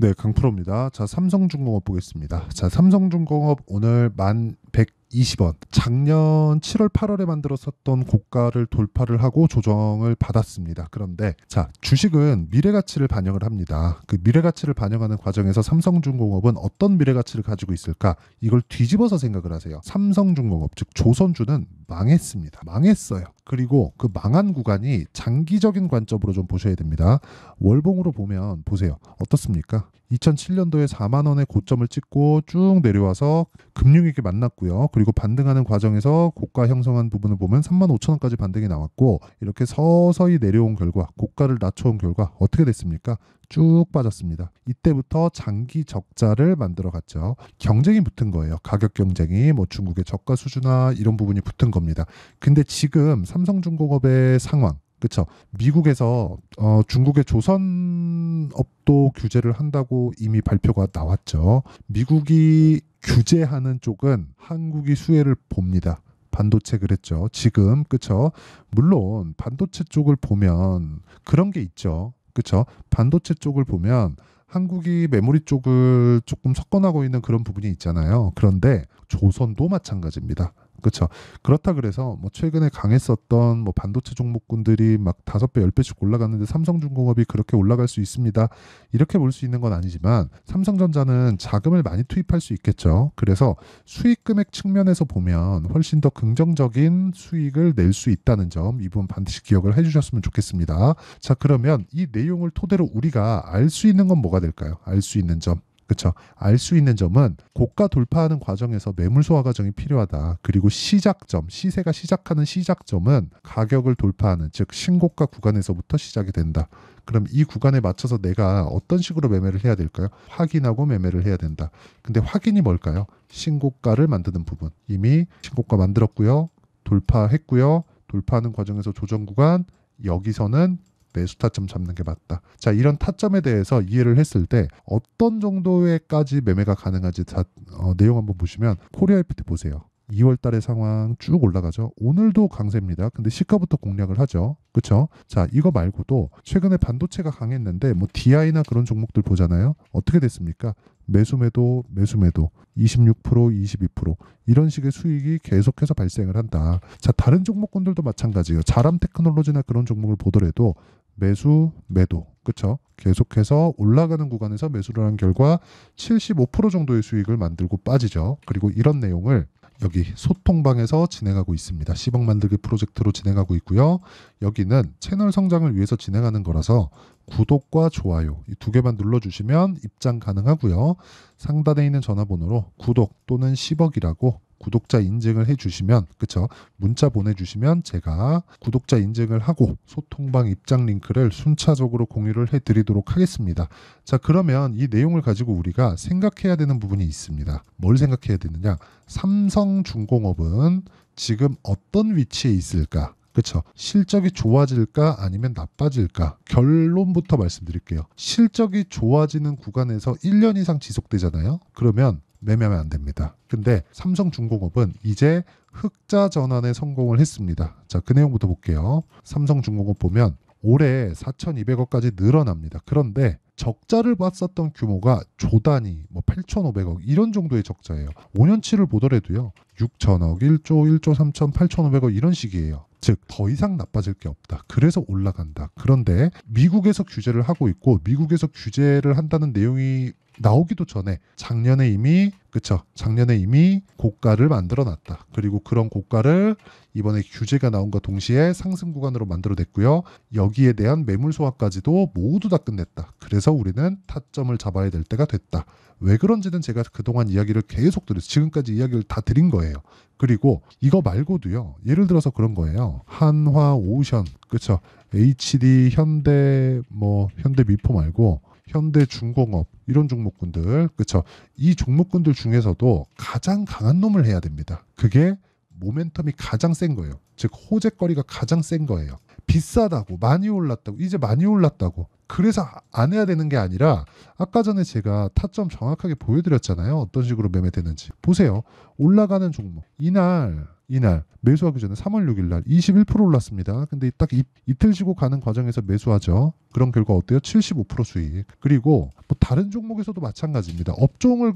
네, 강프로입니다. 자, 삼성중공업 보겠습니다. 자, 삼성중공업 오늘 만 120원. 작년 7월 8월에 만들었었던 고가를 돌파를 하고 조정을 받았습니다. 그런데 자, 주식은 미래 가치를 반영을 합니다. 그 미래 가치를 반영하는 과정에서 삼성중공업은 어떤 미래 가치를 가지고 있을까? 이걸 뒤집어서 생각을 하세요. 삼성중공업 즉 조선주는 망했습니다. 망했어요. 그리고 그 망한 구간이 장기적인 관점으로 좀 보셔야 됩니다. 월봉으로 보면 보세요. 어떻습니까? 2007년도에 4만 원의 고점을 찍고 쭉 내려와서 금융위기 만났고요. 그리고 반등하는 과정에서 고가 형성한 부분을 보면 3만 5천 원까지 반등이 나왔고 이렇게 서서히 내려온 결과 고가를 낮춰온 결과 어떻게 됐습니까? 쭉 빠졌습니다. 이때부터 장기 적자를 만들어 갔죠. 경쟁이 붙은 거예요. 가격 경쟁이 뭐 중국의 저가 수준화 이런 부분이 붙은 겁니다. 근데 지금 삼성중공업의 상황 그렇죠. 미국에서 어, 중국의 조선 업도 규제를 한다고 이미 발표가 나왔죠. 미국이 규제하는 쪽은 한국이 수혜를 봅니다. 반도체 그랬죠. 지금 그쵸? 물론 반도체 쪽을 보면 그런 게 있죠. 그쵸? 반도체 쪽을 보면 한국이 메모리 쪽을 조금 석권하고 있는 그런 부분이 있잖아요. 그런데 조선도 마찬가지입니다. 그렇죠. 그렇다 그래서 뭐 최근에 강했었던 뭐 반도체 종목군들이 막 다섯 배, 열 배씩 올라갔는데 삼성중공업이 그렇게 올라갈 수 있습니다. 이렇게 볼 수 있는 건 아니지만 삼성전자는 자금을 많이 투입할 수 있겠죠. 그래서 수익 금액 측면에서 보면 훨씬 더 긍정적인 수익을 낼 수 있다는 점 이 부분 반드시 기억을 해주셨으면 좋겠습니다. 자 그러면 이 내용을 토대로 우리가 알 수 있는 건 뭐가 될까요? 알 수 있는 점 그렇죠. 알 수 있는 점은 고가 돌파하는 과정에서 매물 소화 과정이 필요하다. 그리고 시작점, 시세가 시작하는 시작점은 가격을 돌파하는 즉 신고가 구간에서부터 시작이 된다. 그럼 이 구간에 맞춰서 내가 어떤 식으로 매매를 해야 될까요? 확인하고 매매를 해야 된다. 근데 확인이 뭘까요? 신고가를 만드는 부분. 이미 신고가 만들었고요. 돌파했고요. 돌파하는 과정에서 조정 구간 여기서는 내 수타점 잡는 게 맞다. 자, 이런 타점에 대해서 이해를 했을 때 어떤 정도에까지 매매가 가능하지다 어, 내용 한번 보시면 코리아 FT 보세요. 2월 달의 상황 쭉 올라가죠. 오늘도 강세입니다. 근데 시가부터 공략을 하죠. 그렇죠? 자, 이거 말고도 최근에 반도체가 강했는데 뭐 DI나 그런 종목들 보잖아요. 어떻게 됐습니까? 매수매도 매수매도 26% 22% 이런 식의 수익이 계속해서 발생을 한다. 자, 다른 종목군들도 마찬가지예요. 자람 테크놀로지나 그런 종목을 보더라도 매수, 매도. 그쵸? 계속해서 올라가는 구간에서 매수를 한 결과 75% 정도의 수익을 만들고 빠지죠. 그리고 이런 내용을 여기 소통방에서 진행하고 있습니다. 10억 만들기 프로젝트로 진행하고 있고요. 여기는 채널 성장을 위해서 진행하는 거라서 구독과 좋아요 이 두 개만 눌러주시면 입장 가능하고요. 상단에 있는 전화번호로 구독 또는 10억이라고 구독자 인증을 해주시면 그쵸 문자 보내주시면 제가 구독자 인증을 하고 소통방 입장 링크를 순차적으로 공유를 해드리도록 하겠습니다. 자 그러면 이 내용을 가지고 우리가 생각해야 되는 부분이 있습니다. 뭘 생각해야 되느냐? 삼성중공업은 지금 어떤 위치에 있을까? 그쵸 실적이 좋아질까 아니면 나빠질까? 결론부터 말씀드릴게요. 실적이 좋아지는 구간에서 1년 이상 지속되잖아요. 그러면 매매하면 안 됩니다. 근데 삼성중공업은 이제 흑자 전환에 성공을 했습니다. 자, 그 내용부터 볼게요. 삼성중공업 보면 올해 4,200억까지 늘어납니다. 그런데 적자를 봤었던 규모가 조단이뭐 8,500억 이런 정도의 적자예요. 5년치를 보더라도요. 6천억, 1조, 1조 3천, 8,500억 이런 식이에요. 즉, 더 이상 나빠질 게 없다. 그래서 올라간다. 그런데 미국에서 규제를 하고 있고, 미국에서 규제를 한다는 내용이 나오기도 전에 작년에 이미 그쵸 작년에 이미 고가를 만들어 놨다 그리고 그런 고가를 이번에 규제가 나온과 동시에 상승 구간으로 만들어 냈고요 여기에 대한 매물 소화까지도 모두 다 끝냈다 그래서 우리는 타점을 잡아야 될 때가 됐다. 왜 그런지는 제가 그동안 이야기를 계속 드려서 지금까지 이야기를 다 드린 거예요. 그리고 이거 말고도요. 예를 들어서 그런 거예요. 한화 오션, 그쵸 HD 현대 뭐 현대 미포 말고 현대 중공업 이런 종목군들 그쵸이 종목군들 중에서도 가장 강한 놈을 해야 됩니다. 그게 모멘텀이 가장 센 거예요. 즉 호재거리가 가장 센 거예요. 비싸다고 많이 올랐다고 이제 많이 올랐다고 그래서 안 해야 되는 게 아니라 아까 전에 제가 타점 정확하게 보여드렸잖아요. 어떤 식으로 매매되는지 보세요. 올라가는 종목 이날 이날 매수하기 전에 3월 6일 날 21% 올랐습니다. 근데 딱 이, 틀 쉬고 가는 과정에서 매수하죠. 그런 결과 어때요? 75% 수익. 그리고 뭐 다른 종목에서도 마찬가지입니다. 업종을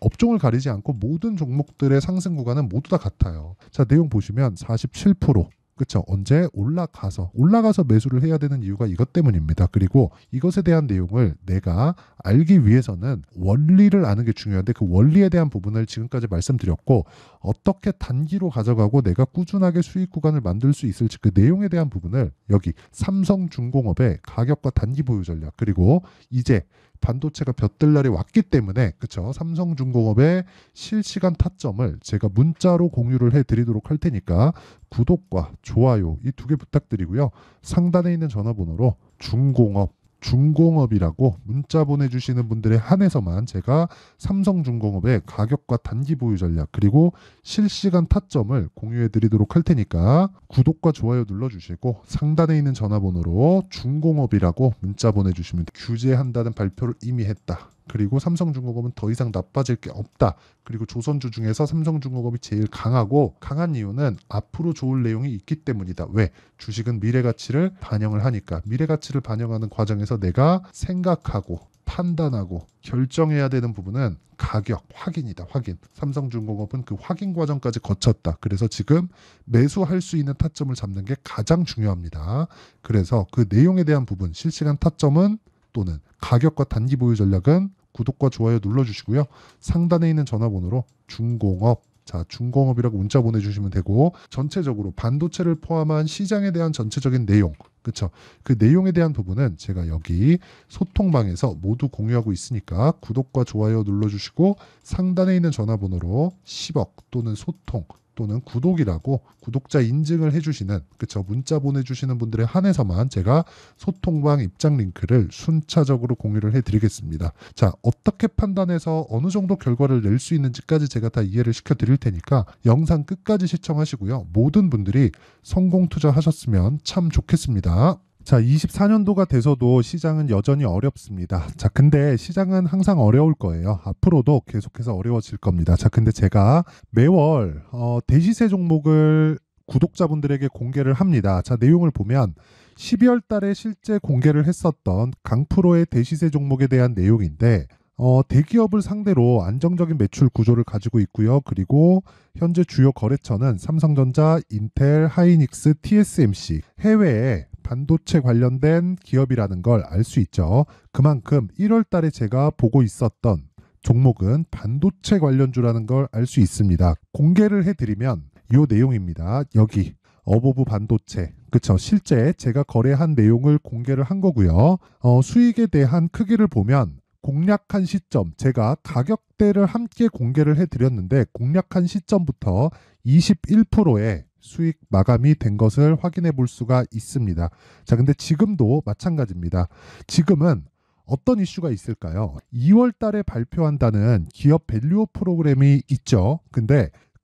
업종을 가리지 않고 모든 종목들의 상승 구간은 모두 다 같아요. 자, 내용 보시면 47%, 그렇죠. 언제 올라가서 올라가서 매수를 해야 되는 이유가 이것 때문입니다. 그리고 이것에 대한 내용을 내가 알기 위해서는 원리를 아는 게 중요한데 그 원리에 대한 부분을 지금까지 말씀드렸고 어떻게 단기로 가져가고 내가 꾸준하게 수익 구간을 만들 수 있을지 그 내용에 대한 부분을 여기 삼성중공업의 가격과 단기 보유 전략 그리고 이제 반도체가 볕들 날이 왔기 때문에 그쵸 삼성중공업의 실시간 타점을 제가 문자로 공유를 해드리도록 할 테니까 구독과 좋아요 이 두 개 부탁드리고요 상단에 있는 전화번호로 중공업 중공업이라고 문자 보내주시는 분들에 한해서만 제가 삼성중공업의 가격과 단기 보유 전략 그리고 실시간 타점을 공유해 드리도록 할 테니까 구독과 좋아요 눌러주시고 상단에 있는 전화번호로 중공업이라고 문자 보내주시면 규제한다는 발표를 이미 했다. 그리고 삼성중공업은 더 이상 나빠질 게 없다. 그리고 조선주 중에서 삼성중공업이 제일 강하고 강한 이유는 앞으로 좋을 내용이 있기 때문이다. 왜? 주식은 미래 가치를 반영을 하니까 미래 가치를 반영하는 과정에서 내가 생각하고 판단하고 결정해야 되는 부분은 가격 확인이다. 확인. 삼성중공업은 그 확인 과정까지 거쳤다. 그래서 지금 매수할 수 있는 타점을 잡는 게 가장 중요합니다. 그래서 그 내용에 대한 부분 실시간 타점은 또는 가격과 단기 보유 전략은 구독과 좋아요 눌러주시고요. 상단에 있는 전화번호로 중공업 자, 중공업이라고 문자 보내주시면 되고 전체적으로 반도체를 포함한 시장에 대한 전체적인 내용 그쵸? 그 내용에 대한 부분은 제가 여기 소통방에서 모두 공유하고 있으니까 구독과 좋아요 눌러주시고 상단에 있는 전화번호로 10억 또는 소통 또는 구독이라고 구독자 인증을 해주시는 그쵸 문자 보내주시는 분들에 한해서만 제가 소통방 입장 링크를 순차적으로 공유를 해드리겠습니다. 자 어떻게 판단해서 어느 정도 결과를 낼 수 있는지까지 제가 다 이해를 시켜드릴 테니까 영상 끝까지 시청하시고요. 모든 분들이 성공 투자하셨으면 참 좋겠습니다. 자, 24년도가 돼서도 시장은 여전히 어렵습니다. 자, 근데 시장은 항상 어려울 거예요. 앞으로도 계속해서 어려워질 겁니다. 자, 근데 제가 매월 어, 대시세 종목을 구독자분들에게 공개를 합니다. 자, 내용을 보면 12월 달에 실제 공개를 했었던 강프로의 대시세 종목에 대한 내용인데 어, 대기업을 상대로 안정적인 매출 구조를 가지고 있고요. 그리고 현재 주요 거래처는 삼성전자, 인텔, 하이닉스, TSMC, 해외에 반도체 관련된 기업이라는 걸 알 수 있죠. 그만큼 1월 달에 제가 보고 있었던 종목은 반도체 관련주라는 걸 알 수 있습니다. 공개를 해드리면 이 내용입니다. 여기 어버브 반도체 그쵸 실제 제가 거래한 내용을 공개를 한 거고요. 어, 수익에 대한 크기를 보면 공략한 시점, 제가 가격대를 함께 공개를 해드렸는데 공략한 시점부터 21%의 수익 마감이 된 것을 확인해 볼 수가 있습니다. 자, 근데 지금도 마찬가지입니다. 지금은 어떤 이슈가 있을까요? 2월 달에 발표한다는 기업 밸류 프로그램이 있죠. 근데